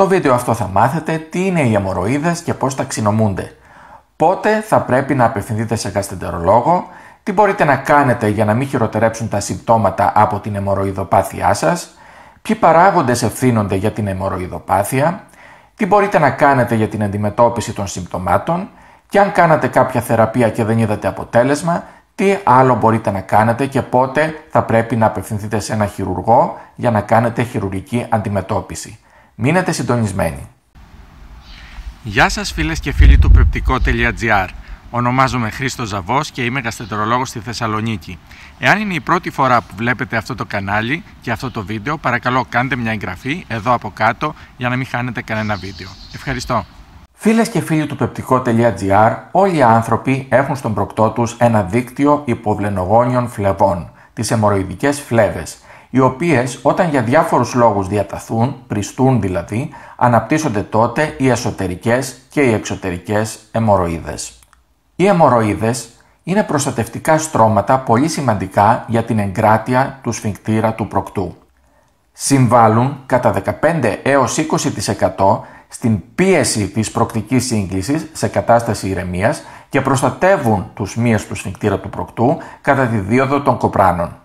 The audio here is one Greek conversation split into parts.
Στο βίντεο αυτό θα μάθετε τι είναι οι αιμορροίδες και πώς ταξινομούνται, πότε θα πρέπει να απευθυνθείτε σε γαστεντερολόγο, τι μπορείτε να κάνετε για να μην χειροτερέψουν τα συμπτώματα από την αιμορροϊδοπάθειά σας, ποιοι παράγοντες ευθύνονται για την αιμορροϊδοπάθεια, τι μπορείτε να κάνετε για την αντιμετώπιση των συμπτωμάτων και αν κάνατε κάποια θεραπεία και δεν είδατε αποτέλεσμα, τι άλλο μπορείτε να κάνετε και πότε θα πρέπει να απευθυνθείτε σε ένα χειρουργό για να κάνετε χειρουργική αντιμετώπιση. Μείνετε συντονισμένοι. Γεια σας φίλες και φίλοι του πεπτικό.gr. Ονομάζομαι Χρήστος Ζαβός και είμαι γαστρεντερολόγος στη Θεσσαλονίκη. Εάν είναι η πρώτη φορά που βλέπετε αυτό το κανάλι και αυτό το βίντεο, παρακαλώ κάντε μια εγγραφή εδώ από κάτω για να μην χάνετε κανένα βίντεο. Ευχαριστώ. Φίλες και φίλοι του πεπτικό.gr, όλοι οι άνθρωποι έχουν στον προκτό τους ένα δίκτυο υποβλενογόνιων φλεβών, τις αιμοροειδικές φλέβες, οι οποίες όταν για διάφορους λόγους διαταθούν, πριστούν δηλαδή, αναπτύσσονται τότε οι εσωτερικές και οι εξωτερικές αιμορροίδες. Οι αιμορροίδες είναι προστατευτικά στρώματα πολύ σημαντικά για την εγκράτεια του σφιγκτήρα του προκτού. Συμβάλλουν κατά 15 έως 20% στην πίεση της προκτικής σύγκλησης σε κατάσταση ηρεμίας και προστατεύουν τους μύες του σφιγκτήρα του προκτού κατά τη δίωδο των κοπράνων.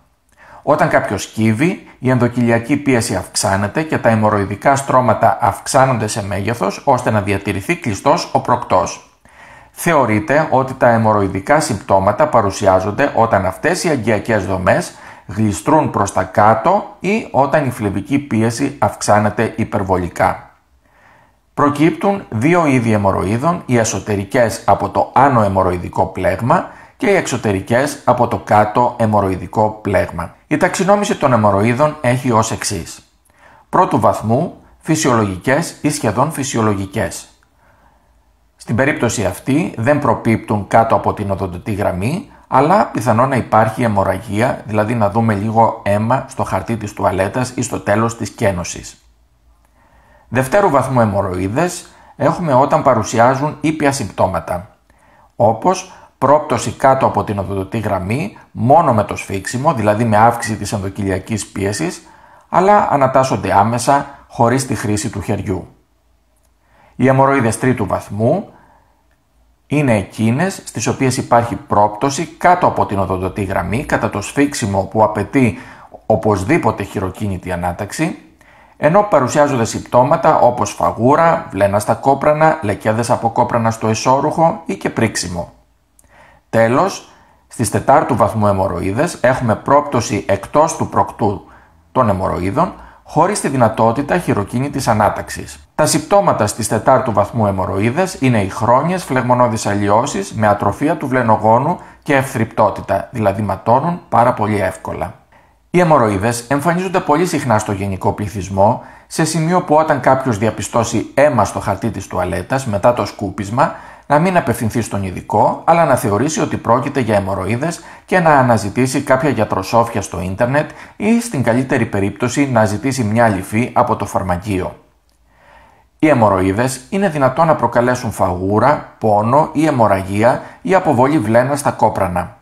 Όταν κάποιο κύβει, η ενδοκυλιακή πίεση αυξάνεται και τα αιμορροϊδικά στρώματα αυξάνονται σε μέγεθος ώστε να διατηρηθεί κλειστός ο προκτός. Θεωρείται ότι τα αιμορροϊδικά συμπτώματα παρουσιάζονται όταν αυτές οι αγκιακές δομές γλιστρούν προς τα κάτω ή όταν η φλεβική πίεση αυξάνεται υπερβολικά. Προκύπτουν δύο είδη αιμορροίδων, οι εσωτερικές από το άνω αιμορροϊδικό πλέγμα και οι εξωτερικές από το κάτω αιμορροειδικό πλέγμα. Η ταξινόμηση των αιμορροίδων έχει ως εξής. Πρώτου βαθμού, φυσιολογικές ή σχεδόν φυσιολογικές. Στην περίπτωση αυτή δεν προπίπτουν κάτω από την οδοντοτή γραμμή, αλλά πιθανό να υπάρχει αιμορραγία, δηλαδή να δούμε λίγο αίμα στο χαρτί της τουαλέτας ή στο τέλος της κένωσης. Δευτέρου βαθμού αιμορροίδες έχουμε όταν παρουσιάζουν ήπια συμπτώματα, όπως πρόπτωση κάτω από την οδοντοτή γραμμή μόνο με το σφίξιμο, δηλαδή με αύξηση της ενδοκυλιακής πίεσης, αλλά ανατάσσονται άμεσα χωρίς τη χρήση του χεριού. Οι αιμορροίδες τρίτου βαθμού είναι εκείνες στις οποίες υπάρχει πρόπτωση κάτω από την οδοντοτή γραμμή κατά το σφίξιμο που απαιτεί οπωσδήποτε χειροκίνητη ανάταξη, ενώ παρουσιάζονται συμπτώματα όπως φαγούρα, βλένα στα κόπρανα, λεκέδες από κόπρανα στο εσώρουχο ή και πρίξιμο. Τέλος, στις τετάρτου βαθμού αιμορροίδες έχουμε πρόπτωση εκτός του προκτού των αιμορροίδων, χωρίς τη δυνατότητα χειροκίνητης ανάταξης. Τα συμπτώματα στις τετάρτου βαθμού αιμορροίδες είναι οι χρόνιες φλεγμονώδεις αλλοιώσεις με ατροφία του βλενογόνου και ευθρυπτότητα, δηλαδή ματώνουν πάρα πολύ εύκολα. Οι αιμορροίδες εμφανίζονται πολύ συχνά στο γενικό πληθυσμό, σε σημείο που όταν κάποιος διαπιστώσει αίμα στο χαρτί της τουαλέτας μετά το σκούπισμα, να μην απευθυνθεί στον ειδικό, αλλά να θεωρήσει ότι πρόκειται για αιμορροίδες και να αναζητήσει κάποια γιατροσόφια στο ίντερνετ ή στην καλύτερη περίπτωση να ζητήσει μια λυφή από το φαρμακείο. Οι αιμορροίδες είναι δυνατόν να προκαλέσουν φαγούρα, πόνο ή αιμορραγία ή αποβολή βλένας στα κόπρανα.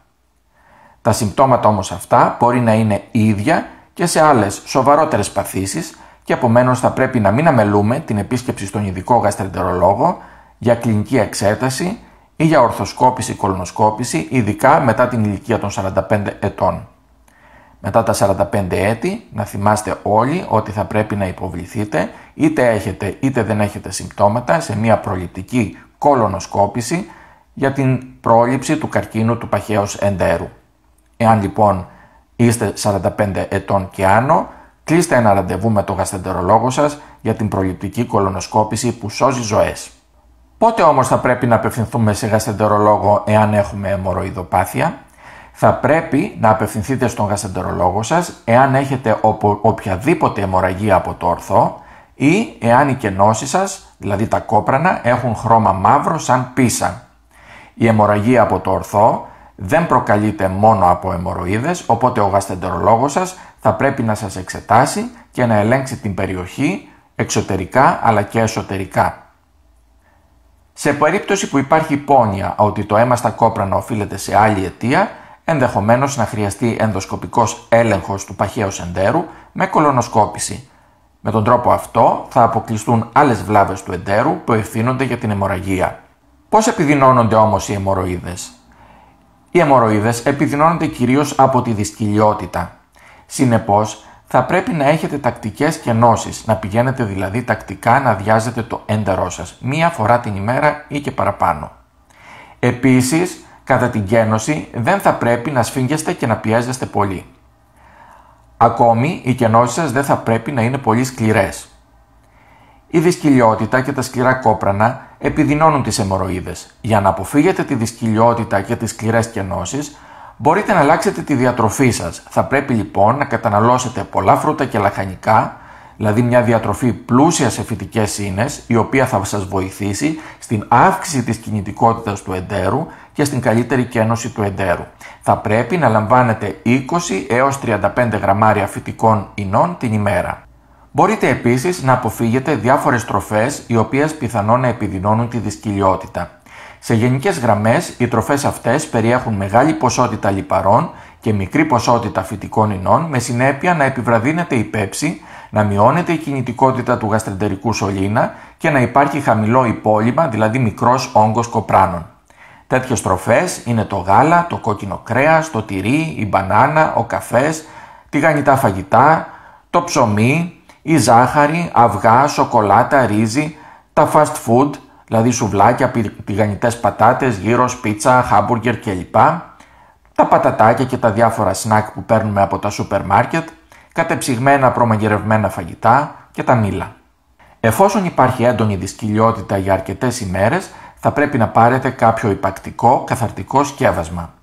Τα συμπτώματα όμως αυτά μπορεί να είναι ίδια και σε άλλες σοβαρότερες παθήσεις και επομένως θα πρέπει να μην αμελούμε την επίσκεψη στον ειδικό γαστρεντερολόγο για κλινική εξέταση ή για ορθοσκόπηση-κολονοσκόπηση, ειδικά μετά την ηλικία των 45 ετών. Μετά τα 45 έτη, να θυμάστε όλοι ότι θα πρέπει να υποβληθείτε, είτε έχετε είτε δεν έχετε συμπτώματα, σε μια προληπτική κολονοσκόπηση για την πρόληψη του καρκίνου του παχαίως εντέρου. Εάν λοιπόν είστε 45 ετών και άνω, κλείστε ένα ραντεβού με τον γαστεντερολόγο σας για την προληπτική κολονοσκόπηση που σώζει ζωές. Πότε όμως θα πρέπει να απευθυνθούμε σε γαστεντερολόγο εάν έχουμε αιμορροειδοπάθεια. Θα πρέπει να απευθυνθείτε στον γαστεντερολόγο σας εάν έχετε οποιαδήποτε αιμορραγία από το ορθό ή εάν οι κενώσεις σας, δηλαδή τα κόπρανα, έχουν χρώμα μαύρο σαν πίσα. Η αιμορραγία από το ορθό δεν προκαλείται μόνο από αιμορροίδες, οπότε ο γαστεντερολόγος σας θα πρέπει να σας εξετάσει και να ελέγξει την περιοχή εξωτερικά αλλά και εσωτερικά. Σε περίπτωση που υπάρχει πόνοια ότι το αίμα στα κόπρανα οφείλεται σε άλλη αιτία, ενδεχομένως να χρειαστεί ενδοσκοπικός έλεγχος του παχαίου εντέρου με κολονοσκόπηση. Με τον τρόπο αυτό θα αποκλειστούν άλλες βλάβες του εντέρου που ευθύνονται για την αιμορραγία. Πώς επιδεινώνονται όμως οι αιμορροίδες? Οι αιμορροίδες επιδεινώνονται κυρίως από τη δυσκυλιότητα. συνεπώς θα πρέπει να έχετε τακτικές και να πηγαίνετε δηλαδή τακτικά να αδειάζετε το ένταρό σας, μία φορά την ημέρα ή και παραπάνω. Επίσης, κατά την κένωση δεν θα πρέπει να σφίγγεστε και να πιέζεστε πολύ. Ακόμη, οι κενώσεις σας δεν θα πρέπει να είναι πολύ σκληρές. Η δυσκυλιότητα και τα σκληρά κόπρανα επιδεινώνουν τις αιμορροίδες. Για να αποφύγετε τη δυσκυλιότητα και τις σκληρές κενώσεις, μπορείτε να αλλάξετε τη διατροφή σας. Θα πρέπει λοιπόν να καταναλώσετε πολλά φρούτα και λαχανικά, δηλαδή μια διατροφή πλούσια σε φυτικές ίνες, η οποία θα σας βοηθήσει στην αύξηση της κινητικότητας του εντέρου και στην καλύτερη κένωση του εντέρου. Θα πρέπει να λαμβάνετε 20 έως 35 γραμμάρια φυτικών ινών την ημέρα. Μπορείτε επίσης να αποφύγετε διάφορες τροφές οι οποίες πιθανόν να επιδεινώνουν τη δυσκυλιότητα. Σε γενικές γραμμές, οι τροφές αυτές περιέχουν μεγάλη ποσότητα λιπαρών και μικρή ποσότητα φυτικών ινών με συνέπεια να επιβραδύνεται η πέψη, να μειώνεται η κινητικότητα του γαστρεντερικού σωλήνα και να υπάρχει χαμηλό υπόλοιπα, δηλαδή μικρός όγκος κοπράνων. Τέτοιες τροφές είναι το γάλα, το κόκκινο κρέας, το τυρί, η μπανάνα, ο τη γανιτά φαγητά, το ψωμί, η ζάχαρη, αυγά, σοκολάτα, ρύζι, τα fast food, δηλαδή σουβλάκια, πηγανιτές πατάτες, γύρος, πίτσα, χάμπουργκερ κλπ. Τα πατατάκια και τα διάφορα σνακ που παίρνουμε από τα σούπερ μάρκετ, κατεψυγμένα προμαγειρευμένα φαγητά και τα μήλα. Εφόσον υπάρχει έντονη δυσκυλιότητα για αρκετές ημέρες, θα πρέπει να πάρετε κάποιο υπακτικό καθαρτικό σκεύασμα.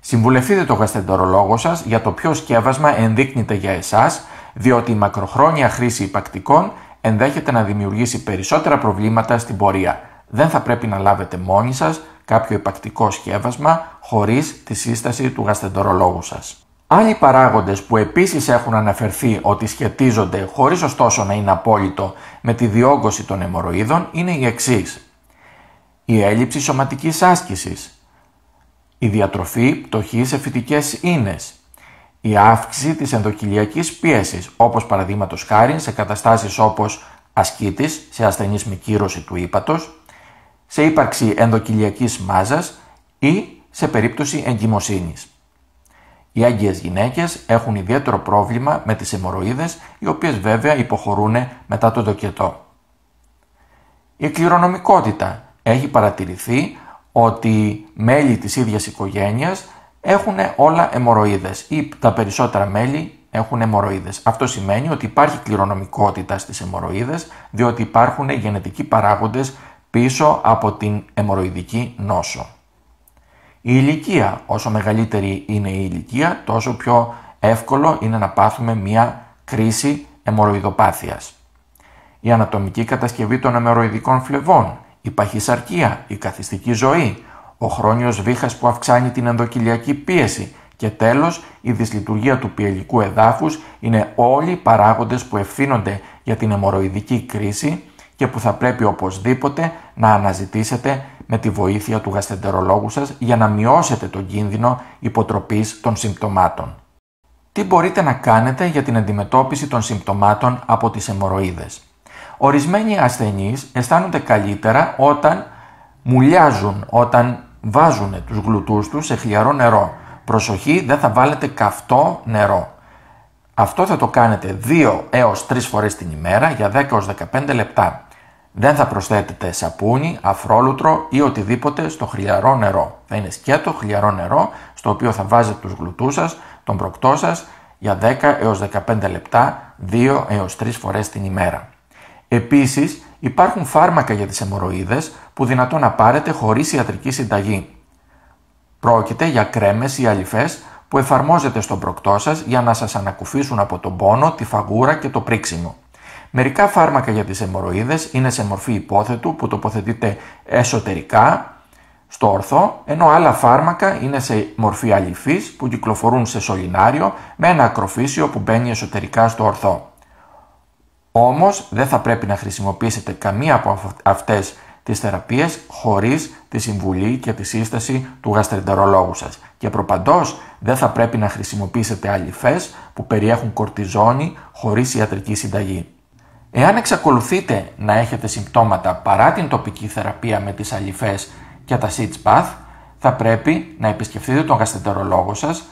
Συμβουλευτείτε τον γαστεντορολόγο σας για το ποιο σκεύασμα ενδείκνυται για εσάς, διότι η μακροχρόνια χρήση υπακτικών ενδέχεται να δημιουργήσει περισσότερα προβλήματα στην πορεία, δεν θα πρέπει να λάβετε μόνοι σας κάποιο υπακτικό σκεύασμα χωρίς τη σύσταση του γαστεντορολόγου σας. Άλλοι παράγοντες που επίσης έχουν αναφερθεί ότι σχετίζονται χωρίς ωστόσο να είναι απόλυτο με τη διόγκωση των αιμορροίδων είναι οι εξής. Η έλλειψη σωματικής άσκησης, η διατροφή πτωχής σε φυτικές ίνες, η αύξηση της ενδοκυλιακής πίεσης, όπως παραδείγματος χάρη σε καταστάσεις όπως ασκήτης σε ασθενείς με κύρωση του ύπατος, σε ύπαρξη ενδοκυλιακής μάζας ή σε περίπτωση εγκυμοσύνης. Οι άγγιες γυναίκες έχουν ιδιαίτερο πρόβλημα με τις αιμορροίδες, οι οποίες βέβαια υποχωρούν μετά το δοκετό. Η κληρονομικότητα έχει παρατηρηθεί ότι μέλη της ίδιας οικογένειας έχουν όλα αιμορροίδες ή τα περισσότερα μέλη έχουν αιμορροίδες. Αυτό σημαίνει ότι υπάρχει κληρονομικότητα στις αιμορροίδες, διότι υπάρχουν γενετικοί παράγοντες πίσω από την αιμορροϊδική νόσο. Η ηλικία, όσο μεγαλύτερη είναι η ηλικία, τόσο πιο εύκολο είναι να πάθουμε μία κρίση αιμορροϊδοπάθειας. Η ανατομική κατασκευή των αιμορροϊδικών φλεβών, η παχυσαρκία, η καθιστική ζωή, ο χρόνιος βήχας που αυξάνει την ενδοκυλιακή πίεση και τέλος η δυσλειτουργία του πιελικού εδάφους είναι όλοι οι παράγοντες που ευθύνονται για την αιμορροϊδική κρίση και που θα πρέπει οπωσδήποτε να αναζητήσετε με τη βοήθεια του γαστεντερολόγου σας για να μειώσετε τον κίνδυνο υποτροπής των συμπτωμάτων. Τι μπορείτε να κάνετε για την αντιμετώπιση των συμπτωμάτων από τις αιμορροίδες. Ορισμένοι ασθενείς αισθάνονται καλύτερα όταν μουλιάζουν, όταν βάζουν τους γλουτούς τους σε χλιαρό νερό. Προσοχή, δεν θα βάλετε καυτό νερό. Αυτό θα το κάνετε 2 έως 3 φορές την ημέρα για 10 έως 15 λεπτά. Δεν θα προσθέτετε σαπούνι, αφρόλουτρο ή οτιδήποτε στο χλιαρό νερό. Θα είναι σκέτο χλιαρό νερό στο οποίο θα βάζετε τους γλουτούς σας, τον προκτό σας για 10 έως 15 λεπτά, 2 έως 3 φορές την ημέρα. Επίσης υπάρχουν φάρμακα για τις αιμορροίδες που δυνατόν να πάρετε χωρίς ιατρική συνταγή. Πρόκειται για κρέμες ή αλυφές που εφαρμόζεται στον προκτό σας για να σας ανακουφίσουν από τον πόνο, τη φαγούρα και το πρίξιμο. Μερικά φάρμακα για τις αιμορροίδες είναι σε μορφή υπόθετου που τοποθετείται εσωτερικά στο ορθό, ενώ άλλα φάρμακα είναι σε μορφή αληφής που κυκλοφορούν σε σωληνάριο με ένα ακροφύσιο που μπαίνει εσωτερικά στο ορθό. Όμως δεν θα πρέπει να χρησιμοποιήσετε καμία από αυτές τις θεραπείες χωρίς τη συμβουλή και τη σύσταση του γαστρεντερολόγου σας και προπαντός δεν θα πρέπει να χρησιμοποιήσετε αληφές που περιέχουν κορτιζόνη χωρίς ιατρική συνταγή. Εάν εξακολουθείτε να έχετε συμπτώματα παρά την τοπική θεραπεία με τις αλυφές και τα σιτσπαθ, θα πρέπει να επισκεφτείτε τον γαστεντερολόγο σας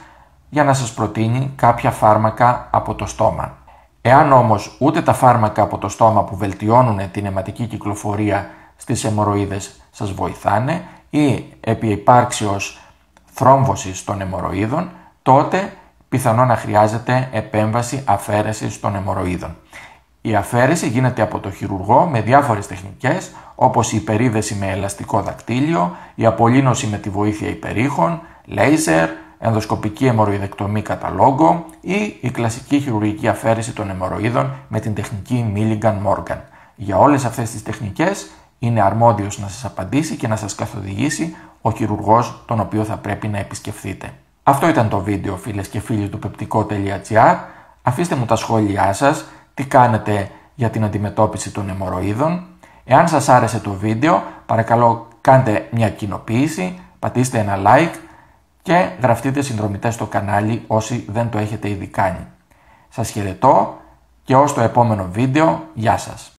για να σας προτείνει κάποια φάρμακα από το στόμα. Εάν όμως ούτε τα φάρμακα από το στόμα που βελτιώνουν την αιματική κυκλοφορία στις αιμορροίδες σας βοηθάνε ή επί υπάρξιος θρόμβωσης των αιμορροίδων, τότε πιθανό να χρειάζεται επέμβαση αφαίρεσης των αιμορροίδων. Η αφαίρεση γίνεται από το χειρουργό με διάφορες τεχνικές όπως η υπερίδεση με ελαστικό δακτύλιο, η απολύνωση με τη βοήθεια υπερήχων, λέιζερ, ενδοσκοπική αιμορροϊδεκτομή κατά λόγο ή η κλασική χειρουργική αφαίρεση των αιμορροίδων με την τεχνική Milligan Morgan. Για όλες αυτές τις τεχνικές είναι αρμόδιος να σας απαντήσει και να σας καθοδηγήσει ο χειρουργός τον οποίο θα πρέπει να επισκεφθείτε. Αυτό ήταν το βίντεο φίλες και φίλοι του Αφήστε μου τα σχόλιά σας τι κάνετε για την αντιμετώπιση των αιμορροίδων. Εάν σας άρεσε το βίντεο, παρακαλώ κάντε μια κοινοποίηση, πατήστε ένα like και γραφτείτε συνδρομητές στο κανάλι όσοι δεν το έχετε ήδη κάνει. Σας χαιρετώ και ως το επόμενο βίντεο. Γεια σας!